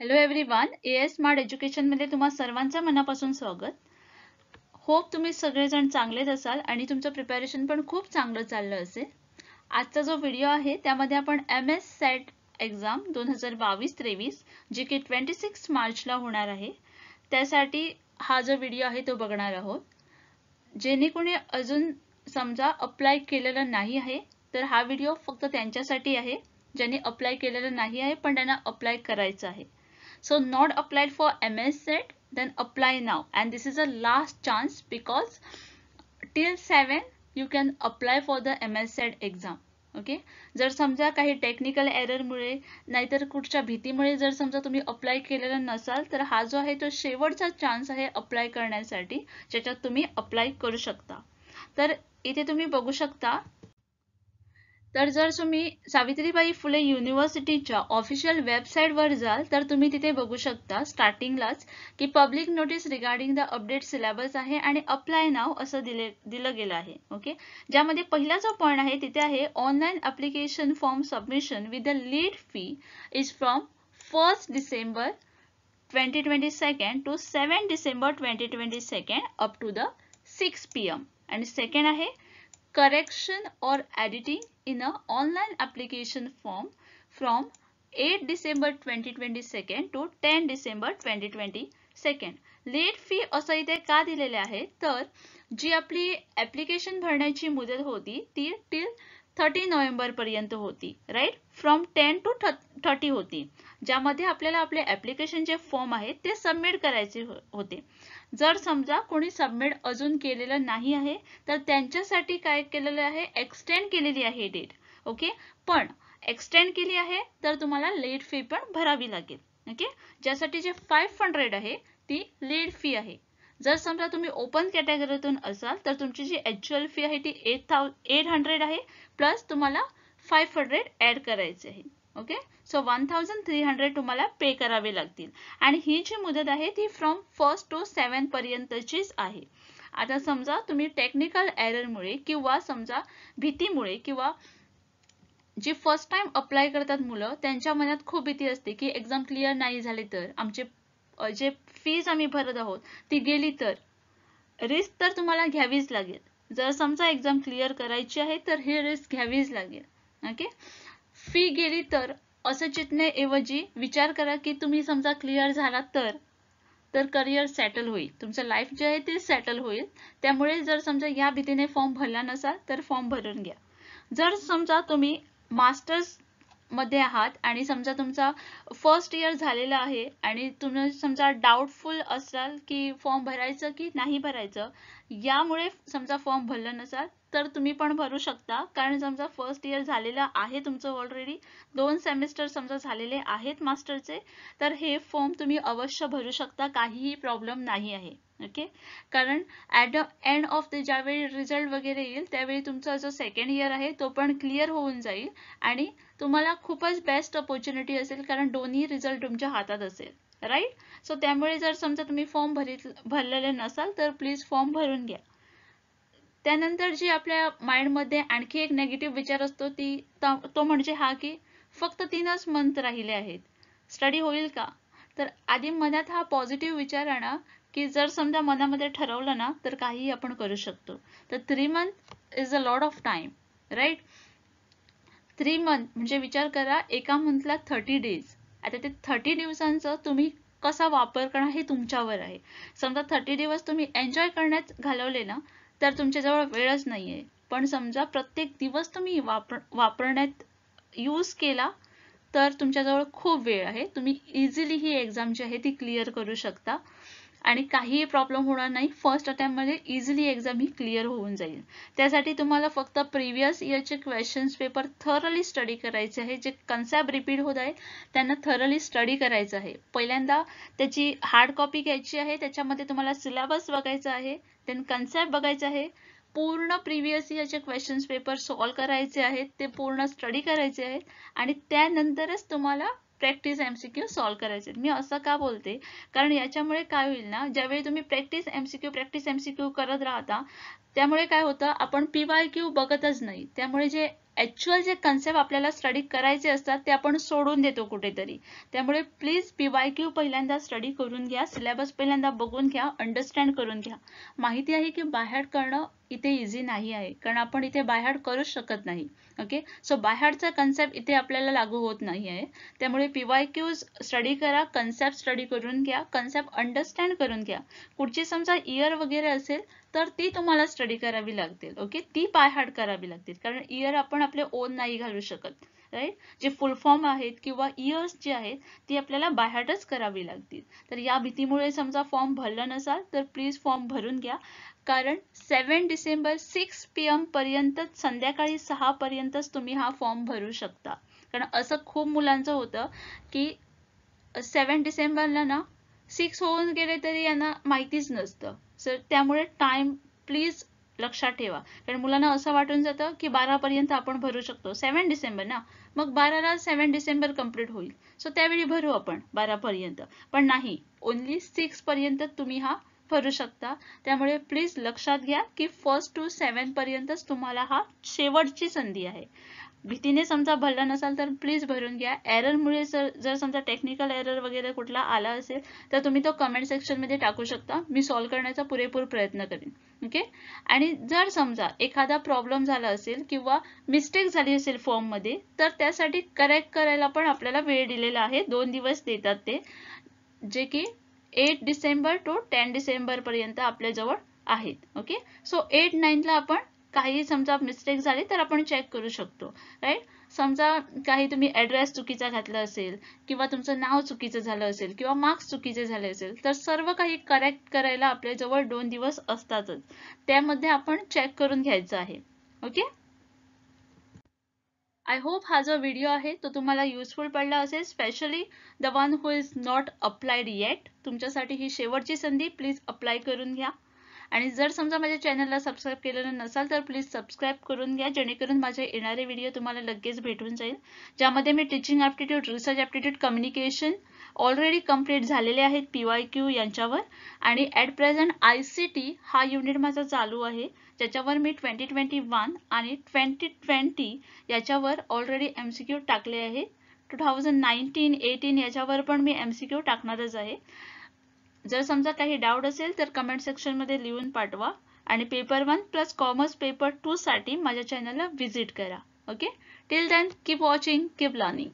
Hello everyone A S smart एज्युकेशनमध्ये तुम्हा सर्वांचं मनापासून स्वागत होप तुम्ही सगळेजण चांगलेच असाल आणि तुमचं प्रिपॅरेशन पण खूप चांगलं चाललं असेल आजचा जो व्हिडिओ आहे त्यामध्ये आपण एम एस सॅट एक्झाम दोन हजार बावीस तेवीस जी की ट्वेंटी सिक्स मार्चला होणार आहे त्यासाठी हा जो व्हिडिओ आहे तो बघणार आहोत जेणे कोणी अजून समजा अप्लाय केलेलं नाही आहे तर हा व्हिडिओ फक्त त्यांच्यासाठी आहे ज्यांनी अप्लाय केलेलं नाही आहे पण त्यांना अप्लाय करायचं आहे So not applied for MS set, then apply now. And this is a last chance because till 7 you can apply for the MS set exam. Okay जर समजा काही टेक्निकल एररमुळे नाहीतर कुठच्या भीतीमुळे जर समजा तुम्ही अप्लाय केलेला नसाल तर हा जो आहे तो शेवटचा चान्स आहे अप्लाय करण्यासाठी ज्याच्यात तुम्ही अप्लाय करू शकता तर इथे तुम्ही बघू शकता तर जर तुम्ही सावित्रीबाई फुले युनिव्हर्सिटीच्या ऑफिशियल वेबसाईटवर जाल तर तुम्ही तिथे बघू शकता स्टार्टिंगलाच की public notice regarding the update syllabus आहे आणि अप्लाय नाव असं दिले दिलं गेलं आहे ओके ज्यामध्ये पहिला जो पॉईंट आहे तिथे आहे online application form submission with the late fee is from first December twenty twenty second to seven December twenty twenty second up to the six P M आणि सेकंड आहे correction or editing in a online application form from 8 December 2022 to 10 December 2022. Late fee असं इथे का दिलेले आहे तर जी आपली application भरण्याची मुदत होती ती टिल थर्टी पर्यंत होती right from ten to thirty होती ज्यामध्ये आपल्याला आपले ऍप्लिकेशनचे जे फॉर्म आहेत ते सबमिट करायचे हो, होते जर समजा कोणी सबमिट अजून केलेलं नाही आहे तर त्यांच्यासाठी काय केलेलं आहे एक्सटेंड केलेली आहे डेट ओके पण एक्सटेंड केली आहे तर तुम्हाला लेट फी पण भरावी लागेल ओके ज्यासाठी जे फाईव्ह हंड्रेड आहे ती लेट फी आहे जर समजा तुम्ही ओपन कॅटेगरीतून असाल तर तुमची जी ॲक्च्युअल फी आहे ती एट थाउ एट हंड्रेड आहे प्लस तुम्हाला फाईव्ह हंड्रेड ॲड करायचे आहे okay so one thousand three hundred तुम्हाला पे करावे लागतील आणि ही जी मुदत आहे ती फ्रॉम फर्स्ट टू सेवन पर्यंतचीच आहे आता समजा तुम्ही टेक्निकल एररमुळे किंवा समजा भीतीमुळे किंवा जे फर्स्ट टाइम अप्लाय करतात मुलं त्यांच्या मनात खूप भीती असते की एक्झाम क्लिअर नाही झाली तर आमचे जे फीज आम्ही भरत आहोत ती गेली तर रिस्क तर तुम्हाला घ्यावीच लागेल जर समजा एक्झाम क्लिअर करायची आहे तर ही रिस्क घ्यावीच लागेल ओके फी गेली तर असं चितण्याऐवजी विचार करा की तुम्ही समजा क्लिअर झाला तर तर करिअर सेटल होईल तुमचं लाईफ जे आहे ते सेटल होईल त्यामुळे जर समजा या भीतीने फॉर्म भरला नसाल तर फॉर्म भरून घ्या जर समजा तुम्ही मास्टर्स मध्ये आहात आणि समजा तुमचा फर्स्ट इयर झालेला आहे आणि तुम्ही समजा डाउटफुल असाल की फॉर्म भरायचं की नाही भरायचं यामुळे समजा फॉर्म भरला नसाल तर तुम्ही पण भरू शकता कारण समजा फर्स्ट इयर झालेलं आहे तुमचं ऑलरेडी दोन सेमिस्टर समजा झालेले आहेत मास्टरचे तर हे फॉर्म तुम्ही अवश्य भरू शकता काहीही प्रॉब्लेम नाही आहे ओके कारण at the end of the ज्यावेळी रिझल्ट वगैरे येईल त्यावेळी तुमचा जो सेकंड इयर आहे तो पण क्लिअर होऊन जाईल आणि तुम्हाला खूपच बेस्ट अपॉर्च्युनिटी असेल कारण दोन्ही रिझल्ट तुमच्या हातात असेल राईट सो त्यामुळे जर समजा तुम्ही फॉर्म भरित भरलेले नसाल तर प्लीज फॉर्म भरून घ्या त्यानंतर जी आपल्या माइंडमध्ये आणखी एक नेगेटिव्ह विचार असतो ती तो म्हणजे हा की फक्त तीनच मंथ राहिले आहेत स्टडी होईल का तर आधी मनात हा पॉझिटिव्ह विचार आणा की जर समजा मनामध्ये ठरवलं ना तर काहीही आपण करू शकतो तर three month is a lot of time right three month म्हणजे विचार करा एका मंथला थर्टी डेज आता ते थर्टी दिवसांचं तुम्ही कसा वापर करणार हे तुमच्यावर आहे समजा थर्टी दिवस तुम्ही एन्जॉय करण्यात घालवले ना तर तुमच्याजवळ वेळच नाहीये पण समजा प्रत्येक दिवस तुम्ही वापर वापरण्यात यूज केला तर तुमच्याजवळ खूप वेळ आहे तुम्ही इझिली ही एक्झाम जी आहे ती क्लिअर करू शकता आणि काहीही प्रॉब्लेम होणार नाही फर्स्ट अटेम्प्टमध्ये इझिली एक्झाम ही क्लिअर होऊन जाईल त्यासाठी तुम्हाला फक्त प्रिव्हियस इयरचे क्वेश्चन्स पेपर थरली स्टडी करायचे आहे जे कन्सेप्ट रिपीट होत आहेत त्यांना थरली स्टडी करायचं आहे पहिल्यांदा त्याची हार्ड कॉपी घ्यायची आहे त्याच्यामध्ये तुम्हाला सिलेबस बघायचा आहे देन कन्सेप्ट बघायचा आहे पूर्ण प्रिव्हियस इयरचे क्वेश्चन्स पेपर सॉल्व करायचे आहेत ते पूर्ण स्टडी करायचे आहेत आणि त्यानंतरच तुम्हाला प्रॅक्टिस क्यू सॉल्व्ह करायचे मी असं का बोलते कारण याच्यामुळे काय होईल ना ज्यावेळी तुम्ही प्रॅक्टिस एमसीक्यू प्रॅक्टिस एमसीक्यू करत राहता त्यामुळे काय होतं आपण पी वाय क्यू बघतच नाही त्यामुळे जे ॲक्च्युअल जे कन्सेप्ट आपल्याला स्टडी करायचे असतात ते आपण सोडून देतो कुठेतरी त्यामुळे प्लीज पी वाय क्यू पहिल्यांदा स्टडी करून घ्या सिलेबस पहिल्यांदा बघून घ्या अंडरस्टँड करून घ्या माहिती आहे की बाहेर करणं इथे इझी नाही आहे कारण आपण इथे बायहाड करूच शकत नाही ओके सो बायहाडचा कन्सेप्ट इथे आपल्याला लागू होत नाही आहे त्यामुळे पी वाय क्यू स्टडी करा कन्सेप्ट स्टडी करून घ्या कन्सेप्ट अंडरस्टँड करून घ्या कुठची समजा इयर वगैरे असेल तर ती तुम्हाला स्टडी करावी लागतील ओके ती बायहाड करावी लागतील कारण इयर आपण आपले ओन नाही घालू शकत राईट जे फुल फॉर्म आहेत किंवा इयर्स जे आहेत ती आपल्याला बाहेरच करावी लागतील तर या भीतीमुळे समजा फॉर्म भरला नसाल तर प्लीज फॉर्म भरून घ्या कारण seven December six P M पर्यंतच संध्याकाळी सहा पर्यंतच तुम्ही हा फॉर्म भरू शकता कारण असं खूप मुलांचं होतं की सेवन डिसेंबरला ना सिक्स होऊन गेले तरी यांना माहितीच नसतं सर त्यामुळे टाइम प्लीज लक्षात ठेवा कारण मुलांना असं वाटून जातं की पर्यंत आपण भरू शकतो सेवन डिसेंबर ना मग बाराला सेवन डिसेंबर कंप्लीट होईल सो त्यावेळी भरू आपण बारा पर्यंत पण नाही ओन्ली पर्यंत तुम्ही हा भरू शकता त्यामुळे प्लीज लक्षात घ्या की फर्स्ट टू पर्यंतच तुम्हाला हा शेवटची संधी आहे भीतीने समजा भरला नसाल तर प्लीज भरून घ्या एररमुळे जर जर समजा टेक्निकल एरर वगैरे कुठला आला असेल तर तुम्ही तो कमेंट सेक्शनमध्ये टाकू शकता मी सॉल्व करण्याचा पुरेपूर प्रयत्न करेन ओके आणि जर समजा एखादा प्रॉब्लेम झाला असेल किंवा मिस्टेक झाली असेल फॉर्ममध्ये तर त्यासाठी करेक्ट करायला पण आपल्याला वेळ दिलेला आहे दोन दिवस देतात ते जे की एट डिसेंबर टू टेन डिसेंबरपर्यंत आपल्याजवळ आहेत ओके सो एट नाईनला आपण काही समजा मिस्टेक झाली तर आपण चेक करू शकतो राईट समजा काही तुम्ही ॲड्रेस चुकीचा घातला असेल किंवा तुमचं नाव चुकीचं झालं असेल किंवा मार्क्स चुकीचे झाले असेल तर सर्व काही करेक्ट करायला आपल्याजवळ दोन दिवस असतातच त्यामध्ये आपण चेक करून घ्यायचं आहे ओके आय होप हा जो व्हिडिओ आहे तो तुम्हाला युजफुल पडला असेल specially the one who is not applied yet तुमच्यासाठी ही शेवटची संधी प्लीज अप्लाय करून घ्या आणि जर समजा माझ्या चॅनलला सबस्क्राईब केलेलं नसाल तर प्लीज सबस्क्राईब करून घ्या जेणेकरून माझे येणारे व्हिडिओ तुम्हाला लगेच भेटून जाईल ज्यामध्ये मी teaching aptitude research aptitude communication already complete झालेले आहेत पी वाय क्यू यांच्यावर आणि at present I C T हा युनिट माझा चालू आहे ज्याच्यावर मी ट्वेंटी ट्वेंटी वन आणि ट्वेंटी ट्वेंटी याच्यावर ऑलरेडी एम सी क्यू टाकले आहेत टू थाउजंड नाईन्टीन एटीन याच्यावर पण मी एम सी क्यू टाकणारच आहे जर समजा काही डाऊट असेल तर कमेंट सेक्शन मध्ये लिहून पाठवा आणि paper one plus commerce paper two साठी माझ्या चॅनलला व्हिजिट करा okay till then keep watching keep learning